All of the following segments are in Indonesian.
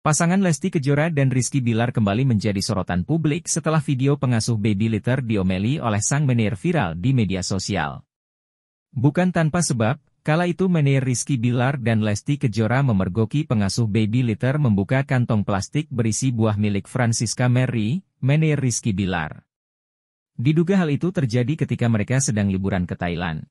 Pasangan Lesti Kejora dan Rizky Bilar kembali menjadi sorotan publik setelah video pengasuh baby litter diomeli oleh sang menir viral di media sosial. Bukan tanpa sebab, kala itu menir Rizky Bilar dan Lesti Kejora memergoki pengasuh baby litter membuka kantong plastik berisi buah milik Francisca Mary, menir Rizky Bilar. Diduga hal itu terjadi ketika mereka sedang liburan ke Thailand.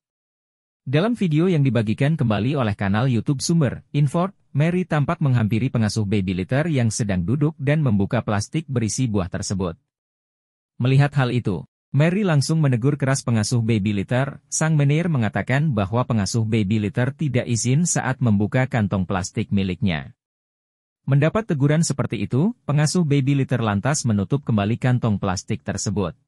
Dalam video yang dibagikan kembali oleh kanal YouTube Sumber, Info, Mary tampak menghampiri pengasuh baby litter yang sedang duduk dan membuka plastik berisi buah tersebut. Melihat hal itu, Mary langsung menegur keras pengasuh baby litter, sang menir mengatakan bahwa pengasuh baby litter tidak izin saat membuka kantong plastik miliknya. Mendapat teguran seperti itu, pengasuh baby litter lantas menutup kembali kantong plastik tersebut.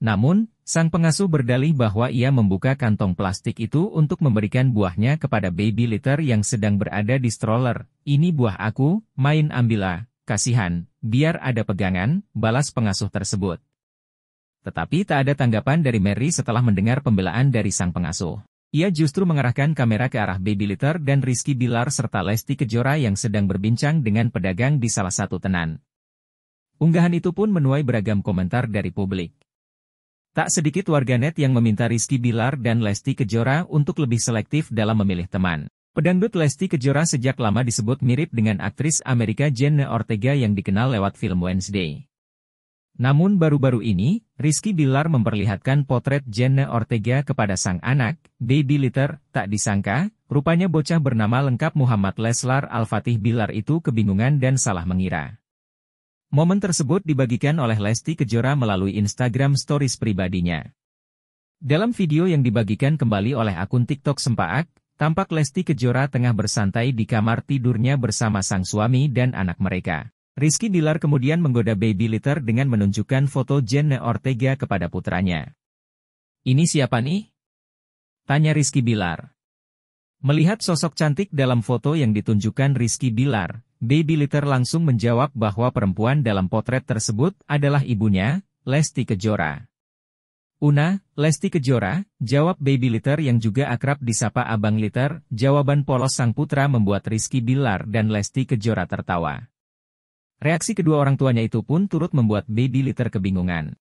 Namun, sang pengasuh berdalih bahwa ia membuka kantong plastik itu untuk memberikan buahnya kepada baby litter yang sedang berada di stroller. Ini buah aku, main ambillah, kasihan, biar ada pegangan, balas pengasuh tersebut. Tetapi tak ada tanggapan dari Mary setelah mendengar pembelaan dari sang pengasuh. Ia justru mengarahkan kamera ke arah baby litter dan Rizky Bilar serta Lesti Kejora yang sedang berbincang dengan pedagang di salah satu tenan. Unggahan itu pun menuai beragam komentar dari publik. Tak sedikit warganet yang meminta Rizky Bilar dan Lesti Kejora untuk lebih selektif dalam memilih teman. Pedangdut Lesti Kejora sejak lama disebut mirip dengan aktris Amerika Jenna Ortega yang dikenal lewat film Wednesday. Namun baru-baru ini, Rizky Bilar memperlihatkan potret Jenna Ortega kepada sang anak, baby litter, tak disangka, rupanya bocah bernama lengkap Muhammad Leslar Al-Fatih Bilar itu kebingungan dan salah mengira. Momen tersebut dibagikan oleh Lesti Kejora melalui Instagram stories pribadinya. Dalam video yang dibagikan kembali oleh akun TikTok Sempaak, tampak Lesti Kejora tengah bersantai di kamar tidurnya bersama sang suami dan anak mereka. Rizky Dilar kemudian menggoda Baby Litter dengan menunjukkan foto Jenna Ortega kepada putranya. Ini siapa nih? Tanya Rizky Bilar. Melihat sosok cantik dalam foto yang ditunjukkan Rizky Bilar, Baby Litter langsung menjawab bahwa perempuan dalam potret tersebut adalah ibunya, Lesti Kejora. Una, Lesti Kejora, jawab Baby Litter yang juga akrab disapa Abang Litter, jawaban polos sang putra membuat Rizky Bilar dan Lesti Kejora tertawa. Reaksi kedua orang tuanya itu pun turut membuat Baby Litter kebingungan.